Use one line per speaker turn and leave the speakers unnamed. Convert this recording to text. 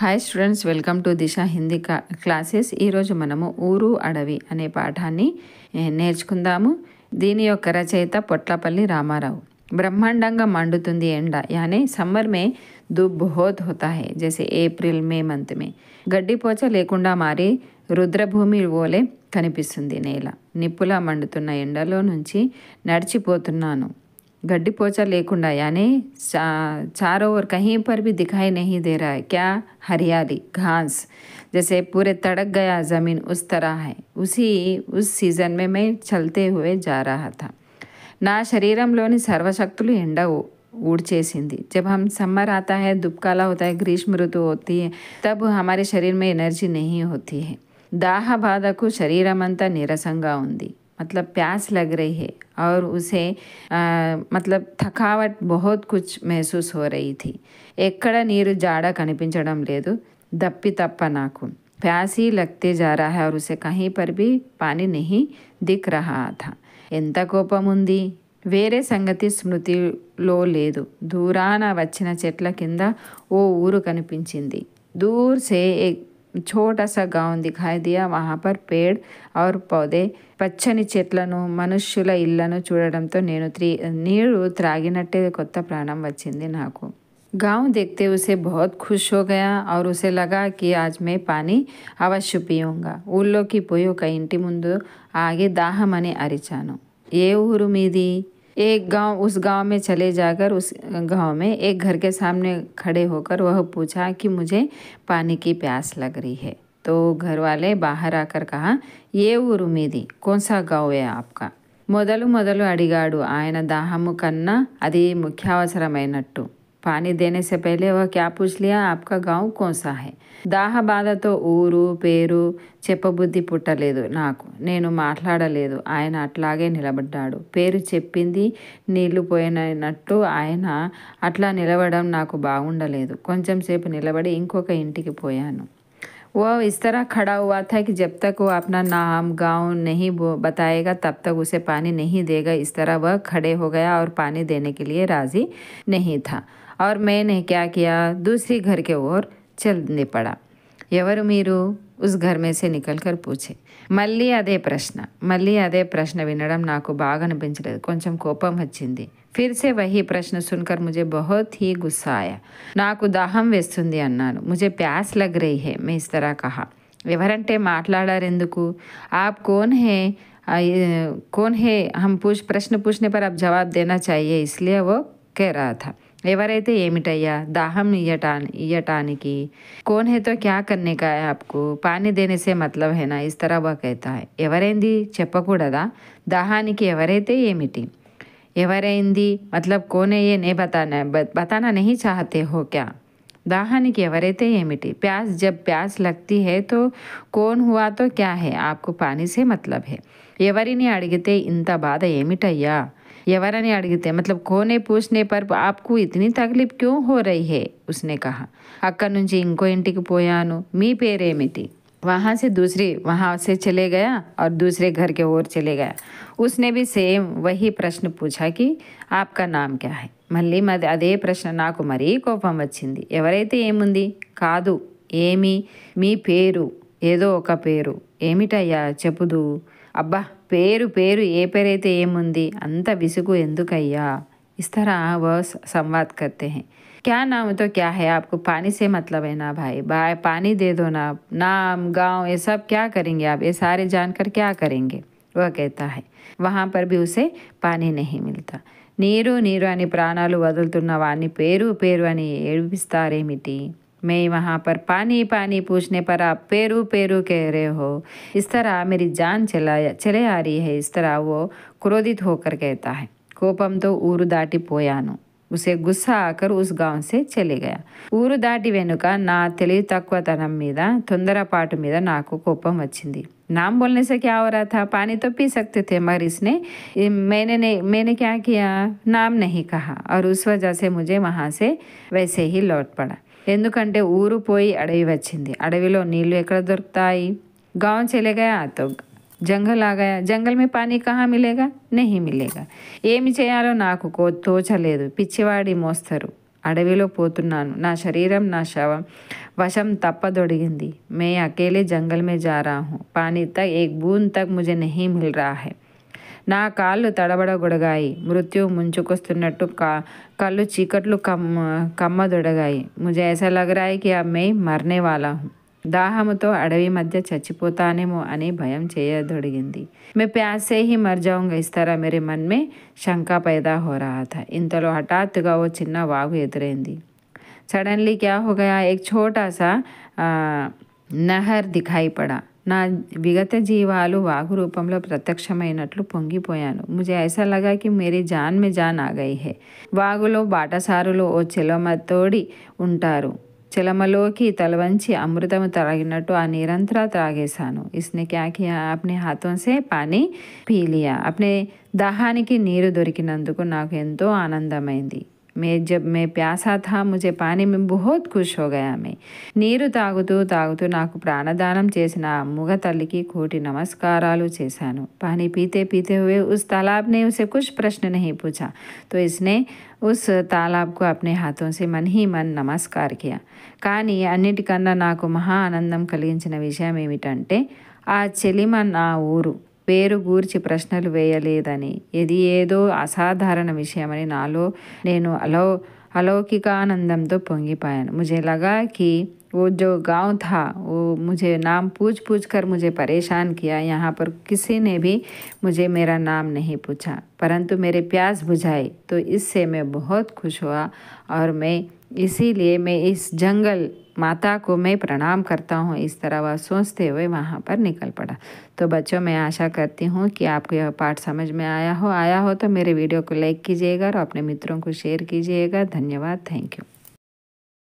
hi students welcome to Disha Hindi classes ఈరోజు మనము ఊరు అడవి అనే పాఠాన్ని నేర్చుకుందాము దీని యొక్క రచయిత పొట్లపల్లి రామారావు బ్రహ్మాండంగా మండుతుంది ఎండ యానే సమ్మర్ మే దుబ్ హోత్ హోతా హే ఏప్రిల్ మే మంత్ మే గడ్డిపోచ లేకుండా మారి రుద్రభూమి ఓలే కనిపిస్తుంది నేల నిప్పులా మండుతున్న ఎండలో నుంచి నడిచిపోతున్నాను गड्डी पोचा कुंडा यानी चा, चारों ओर कहीं पर भी दिखाई नहीं दे रहा है क्या हरियाली घास जैसे पूरे तड़क गया ज़मीन उस तरह है उसी उस सीज़न में मैं चलते हुए जा रहा था ना शरीर में सर्वशक्त एंड ऊड़चे जब हम समर आता है दुबकाला होता है ग्रीष्म ऋतु होती है तब हमारे शरीर में एनर्जी नहीं होती है दाह बाधक శరీరం అంతా నీరసంగా ఉంది मतलब प्यास लग रही है और उसे आ, मतलब थकावट बहुत कुछ महसूस हो रही थी ఎక్కడ నీరు జాడ కనిపించడం లేదు దప్పి తప్ప నాకు ప్యాసి లగ్తే जा रहा है और उसे कहीं पर भी पानी नहीं दिख रहा था ఎంత కోపం ఉంది వేరే సంగతి స్మృతిలో లేదు దూరాన వచ్చిన చెట్ల కింద ఓ ఊరు కనిపించింది దూర్సే छोटा सा गांव दिखाई दिया वहाँ पर पेड़ और पौधे పచ్చని చెట్లను మనుష్యుల ఇళ్లను చూడడంతో నేను త్రీ నీరు త్రాగినట్టే కొత్త ప్రాణం వచ్చింది నాకు गांव देखते उसे बहुत खुश हो गया और उसे लगा कि आज मैं पानी अवश्य ఊళ్ళోకి పోయి ఒక ఇంటి ముందు ఆగి దాహమని అరిచాను ఏ ఊరు మీది एक गांव उस गांव में चले जाकर उस गांव में एक घर के सामने खड़े होकर वह पूछा कि मुझे पानी की प्यास लग रही है तो घर वाले बाहर आकर कहा ये ఏ ఊరు మీది కోన్సా గావే मोदल मोदल మొదలు అడిగాడు ఆయన దాహము కన్నా అది ముఖ్యావసరమైనట్టు पानी देने से पहले वह क्या पूछ लिया आपका गांव कौन सा है దాహ బాధతో ఊరు పేరు చెప్పబుద్ధి పుట్టలేదు నాకు నేను మాట్లాడలేదు ఆయన అట్లాగే నిలబడ్డాడు పేరు చెప్పింది నీళ్లు పోయినట్టు ఆయన అట్లా నిలబడడం నాకు బాగుండలేదు కొంచెం సేపు నిలబడి ఇంకొక ఇంటికి పోయాను वह इस तरह खड़ा हुआ था कि जब तक वो अपना नाम गांव नहीं बताएगा तब तक उसे पानी नहीं देगा इस तरह वह खड़े हो गया और पानी देने के लिए राज़ी नहीं था और मैंने क्या किया दूसरी घर के ओर चलने पड़ा यवर मीर उस घर में से निकल कर पूछे मल्ली अदे प्रश्न मल्ली अदे प्रश्न विन बागन कोई कोपम वाई फिर से वही प्रश्न सुनकर मुझे बहुत ही गुस्सा आया नाक दाहम वे अना मुझे प्यास लग रही है मैं इस तरह कहा एवरंटे माटारे आप कौन है कौन है हम पूछ प्रश्न पूछने पर आप जवाब देना चाहिए इसलिए वो कह रहा था एवरते ఏమిటయ్యా दाहम इयटा की कौन है तो क्या करने का है आपको पानी देने से मतलब है ना इस तरह वह कहता है ఎవరైంది చెప్పకూడదా దాహానికి एवरते ఏమిటి ఎవరైంది मतलब कौन है ये नहीं बताना बताना नहीं चाहते हो क्या दाहानिक एवरते एमिटी प्यास जब प्यास लगती है तो कौन हुआ तो क्या है आपको पानी से मतलब है ఎవరిని అడిగితే ఇంత बाधा ఏమిటయ్యా ఎవరని అడిగితే मतलब కోనే పూछने पर आपको ఇతని तकलीफ క్యూ हो रही है उसने कहा అక్కడి నుంచి ఇంకో ఇంటికి పోయాను మీ పేరేమిటి వహా से दूसरी वहाँ से चले गया और దూసరే घर के ओर चले गया उसने भी సేమ్ వహి ప్రశ్న పూछा कि आपका नाम क्या है మళ్ళీ మాది అదే ప్రశ్న నాకు మరీ కోపం వచ్చింది ఎవరైతే ఏముంది కాదు ఏమి మీ పేరు ఏదో ఒక పేరు ఏమిటయ్యా చెప్పుదు अब पेर पेर ये पेरते अंत అంత इस तरह वह संवाद करते हैं क्या नाम तो क्या है आपको पानी से मतलब है ना भाई भाई पानी दे दो ना नाम गांव ये सब क्या करेंगे आप ये सारे जानकर क्या करेंगे वह कहता है वहाँ पर भी उसे पानी नहीं मिलता नीरू नीर అని ప్రాణాలు వదులుతున్న వాడిని పేరు पेरू అని मैं वहाँ पर पानी पानी पूछने पर आप पेरू पेरू कह रहे हो इस तरह मेरी जान चला चले आ रही है इस तरह वो क्रोधित होकर कहता है कोपम तो दाटी उसे गुस्सा आकर उस గుస్స से चले गया చెలిగా दाटी దాటి ना నా తెలివి తక్కువతనం మీద తొందరపాటు मीद ना कोपम वी नाम बोलने से क्या हो रहा था पानी तो पी सकते थे मगर इसने मैंने ने, मैंने क्या किया नाम नहीं कहा और उस वजह से मुझे वहाँ से वैसे ही लौट पड़ा ఎందుకంటే ఊరు పోయి అడవి వచ్చింది అడవిలో నీళ్లు ఎక్కడ దొరుకుతాయి గాం చెలేగా అతో జంగల్ ఆగాయా జంగల్ మీ పానీ కహా మిలేగా నెహి మిలేగా ఏమి చేయాలో నాకు కో తోచలేదు పిచ్చివాడి మోస్తారు అడవిలో పోతున్నాను నా శరీరం నా శవం వశం తప్పదొడిగింది మే అకేలే జంగల్ మే జారాహు పానీ తక్ ఏ బూన్ తక్ ముజే నెహి మిల్ రాహే నా కాళ్ళు తడబడగొడగాయి మృత్యు ముంచుకొస్తున్నట్టు కా కళ్ళు చీకట్లు కమ్మ కమ్మదొడగాయి ముజేసలగరాయికి అమ్మేయి మరణే వాళ్ళ దాహముతో అడవి మధ్య చచ్చిపోతానేమో అని భయం చేయదొడిగింది మే ప్యాసే హి మర్జాంగ్ ఇస్తారా మీరు మన్మే శంకా పైదా హోరాత ఇంతలో హఠాత్తుగా ఓ చిన్న వాగు ఎదురైంది సడన్లీ క్యా హో ఎక్ ఛోటా సా నహర్ దిఖాయి పడా నా విగత జీవాలు వాగు రూపంలో ప్రత్యక్షమైనట్లు పొంగిపోయాను ముజే ఐసా లగాకి మేరీ జాన్ మే జాన్ ఆగై హే వాగులో బాటసారులు ఓ చెలమతోడి ఉంటారు చిలమలోకి తలవంచి అమృతము తరగినట్టు ఆ నిరంతర త్రాగేశాను ఇస్ని క్యా కియా అప్నే హాతోసే పానీ పీలియా అప్నే దాహానికి నీరు దొరికినందుకు నాకు ఎంతో ఆనందమైంది మే జబ్ మే ప్యాసా థా ముజే పాని మే బహుత్ ఖుష్ హో గయా మే నీరు తాగుతూ తాగుతూ నాకు ప్రాణదానం చేసిన అమ్ముగ తల్లికి కోటి నమస్కారాలు చేశాను పాని పీతే పీతే హువే ఉస్ తాలాబ్ నే ఉసే కుష్ ప్రశ్న నహీ పూఛా తో ఇస్నే ఉస్ తాలాబ్ కు అప్నే హాతో సే మన్ హీ మన్ నమస్కార్ కియా కానీ అన్నిటికన్నా నాకు మహా ఆనందం కలిగించిన విషయం ఏమిటంటే ఆ చెలిమ నా ఊరు पेर गूर्ची प्रश्न वेयलेदनी ఇది असाधारण विषय విషయమని నాలో నేను అలో अलौकिकानंदम तो पोंगी पायन मुझे लगा कि वो जो गांव था वो मुझे नाम पूछ पूछ कर मुझे परेशान किया यहाँ पर किसी ने भी मुझे मेरा नाम नहीं पूछा परंतु मेरे प्यास बुझाई तो इससे मैं बहुत खुश हुआ और मैं इसीलिए मैं इस जंगल माता को मैं प्रणाम करता हूँ इस तरह वह सोचते हुए वहाँ पर निकल पड़ा तो बच्चों मैं आशा करती हूँ कि आपको यह पाठ समझ में आया हो आया हो तो मेरे वीडियो को लाइक कीजिएगा और अपने मित्रों को शेयर कीजिएगा धन्यवाद थैंक यू